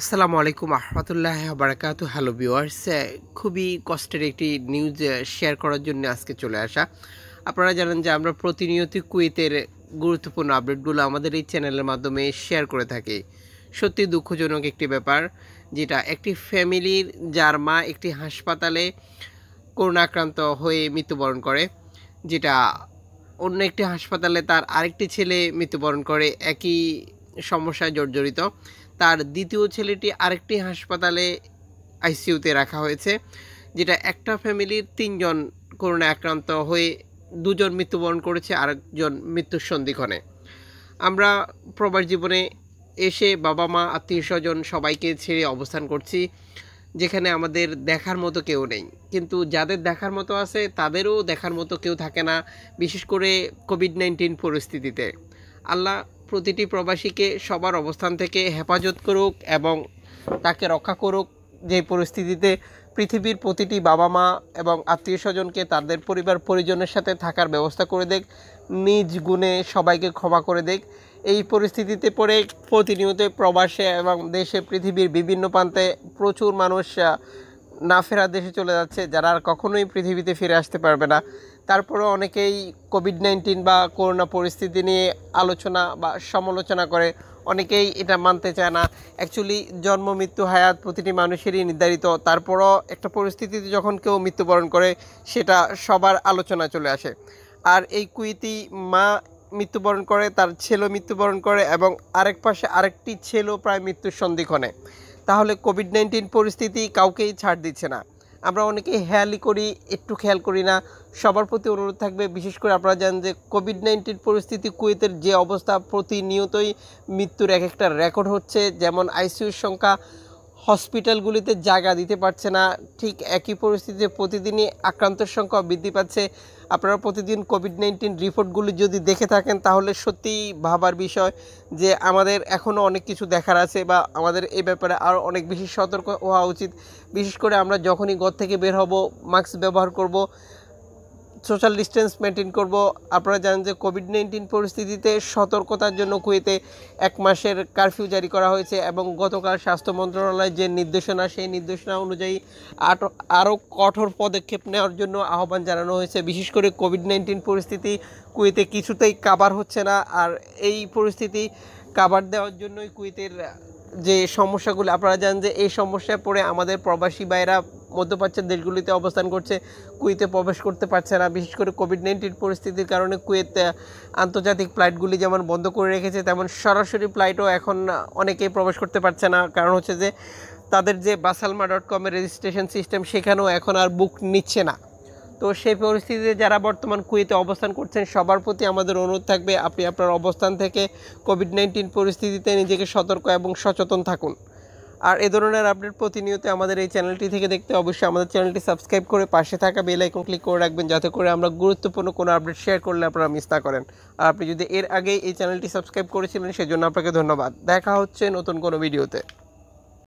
আসসালামু আলাইকুম আহমতুল্লাহ বারাকাতু হ্যালো ভিওয়ার্স খুবই কষ্টের একটি নিউজ শেয়ার করার জন্য আজকে চলে আসা আপনারা জানেন যে আমরা প্রতিনিয়ত কুয়েতের গুরুত্বপূর্ণ আপডেটগুলো আমাদের এই চ্যানেলের মাধ্যমে শেয়ার করে থাকি সত্যি দুঃখজনক একটি ব্যাপার যেটা একটি ফ্যামিলির যার মা একটি হাসপাতালে করোনা আক্রান্ত হয়ে মৃত্যুবরণ করে যেটা অন্য একটি হাসপাতালে তার আরেকটি ছেলে মৃত্যুবরণ করে একই সমস্যায় জর্জরিত তার দ্বিতীয় ছেলেটি আরেকটি হাসপাতালে আইসিইউতে রাখা হয়েছে যেটা একটা ফ্যামিলির তিনজন করোনা আক্রান্ত হয়ে দুজন মৃত্যুবরণ করেছে আরেকজন মৃত্যুর সন্ধিক্ষণে আমরা প্রবাস জীবনে এসে বাবা মা আত্মীয় স্বজন সবাইকে ছেড়ে অবস্থান করছি যেখানে আমাদের দেখার মতো কেউ নেই কিন্তু যাদের দেখার মতো আছে তাদেরও দেখার মতো কেউ থাকে না বিশেষ করে কোভিড নাইন্টিন পরিস্থিতিতে আল্লাহ প্রতিটি প্রবাসীকে সবার অবস্থান থেকে হেফাজত করুক এবং তাকে রক্ষা করুক যে পরিস্থিতিতে পৃথিবীর প্রতিটি বাবা মা এবং আত্মীয় স্বজনকে তাদের পরিবার পরিজনের সাথে থাকার ব্যবস্থা করে দেখ নিজ গুণে সবাইকে ক্ষমা করে দেখ এই পরিস্থিতিতে পড়ে প্রতিনিয়ত প্রবাসে এবং দেশে পৃথিবীর বিভিন্ন প্রান্তে প্রচুর মানুষ না ফেরার দেশে চলে যাচ্ছে যারা আর কখনোই পৃথিবীতে ফিরে আসতে পারবে না তারপরও অনেকেই কোভিড নাইন্টিন বা করোনা পরিস্থিতি নিয়ে আলোচনা বা সমালোচনা করে অনেকেই এটা মানতে চায় না অ্যাকচুয়ালি জন্ম মৃত্যু হায়াত প্রতিটি মানুষেরই নির্ধারিত তারপরও একটা পরিস্থিতিতে যখন কেউ মৃত্যুবরণ করে সেটা সবার আলোচনা চলে আসে আর এই কুইতি মা মৃত্যুবরণ করে তার ছেলেও মৃত্যুবরণ করে এবং আরেক পাশে আরেকটি ছেলেও প্রায় মৃত্যুর সন্ধিক্ষণে তাহলে কোভিড নাইন্টিন পরিস্থিতি কাউকেই ছাড় দিচ্ছে না আমরা অনেকে হেয়ালি করি একটু খেয়াল করি না সবার প্রতি অনুরোধ থাকবে বিশেষ করে আপনারা জানেন যে কোভিড নাইন্টিন পরিস্থিতি কুয়েতের যে অবস্থা প্রতিনিয়তই মৃত্যুর এক একটা রেকর্ড হচ্ছে যেমন আইসিউর সংখ্যা হসপিটালগুলিতে জায়গা দিতে পারছে না ঠিক একই পরিস্থিতিতে প্রতিদিনই আক্রান্তের সংখ্যা বৃদ্ধি পাচ্ছে আপনারা প্রতিদিন কোভিড নাইন্টিন রিপোর্টগুলি যদি দেখে থাকেন তাহলে সত্যিই ভাবার বিষয় যে আমাদের এখনও অনেক কিছু দেখার আছে বা আমাদের এ ব্যাপারে আরও অনেক বেশি সতর্ক হওয়া উচিত বিশেষ করে আমরা যখনই ঘর থেকে বের হব মাস্ক ব্যবহার করব সোশ্যাল ডিস্টেন্স মেনটেন করব আপনারা জানেন যে কোভিড নাইন্টিন পরিস্থিতিতে সতর্কতার জন্য কুয়েতে এক মাসের কারফিউ জারি করা হয়েছে এবং গতকাল স্বাস্থ্য মন্ত্রণালয়ের যে নির্দেশনা সেই নির্দেশনা অনুযায়ী আরও কঠোর পদক্ষেপ নেওয়ার জন্য আহ্বান জানানো হয়েছে বিশেষ করে কোভিড নাইন্টিন পরিস্থিতি কুয়েতে কিছুতেই কাবার হচ্ছে না আর এই পরিস্থিতি কাবার দেওয়ার জন্যই কুয়েতের যে সমস্যাগুলো আপনারা জানেন যে এই সমস্যায় পড়ে আমাদের প্রবাসী বাইরা মধ্যপ্রাচ্যের দেশগুলিতে অবস্থান করছে কুয়েতে প্রবেশ করতে পারছে না বিশেষ করে কোভিড নাইন্টিন পরিস্থিতির কারণে কুয়েত আন্তর্জাতিক ফ্লাইটগুলি যেমন বন্ধ করে রেখেছে তেমন সরাসরি ফ্লাইটও এখন অনেকেই প্রবেশ করতে পারছে না কারণ হচ্ছে যে তাদের যে বাসালমা ডট কমের রেজিস্ট্রেশন সিস্টেম সেখানেও এখন আর বুক নিচ্ছে না তো সেই পরিস্থিতিতে যারা বর্তমান কুয়েতে অবস্থান করছেন সবার প্রতি আমাদের অনুরোধ থাকবে আপনি আপনার অবস্থান থেকে কোভিড নাইন্টিন পরিস্থিতিতে নিজেকে সতর্ক এবং সচেতন থাকুন আর এ ধরনের আপডেট প্রতিনিয়ত আমাদের এই চ্যানেলটি থেকে দেখতে অবশ্যই আমাদের চ্যানেলটি সাবস্ক্রাইব করে পাশে থাকা বেল আইকন ক্লিক করে রাখবেন যাতে করে আমরা গুরুত্বপূর্ণ কোনো আপডেট শেয়ার করলে আপনারা মিস না করেন আর আপনি যদি এর আগে এই চ্যানেলটি সাবস্ক্রাইব করেছিলেন সেজন্য আপনাকে ধন্যবাদ দেখা হচ্ছে নতুন কোনো ভিডিওতে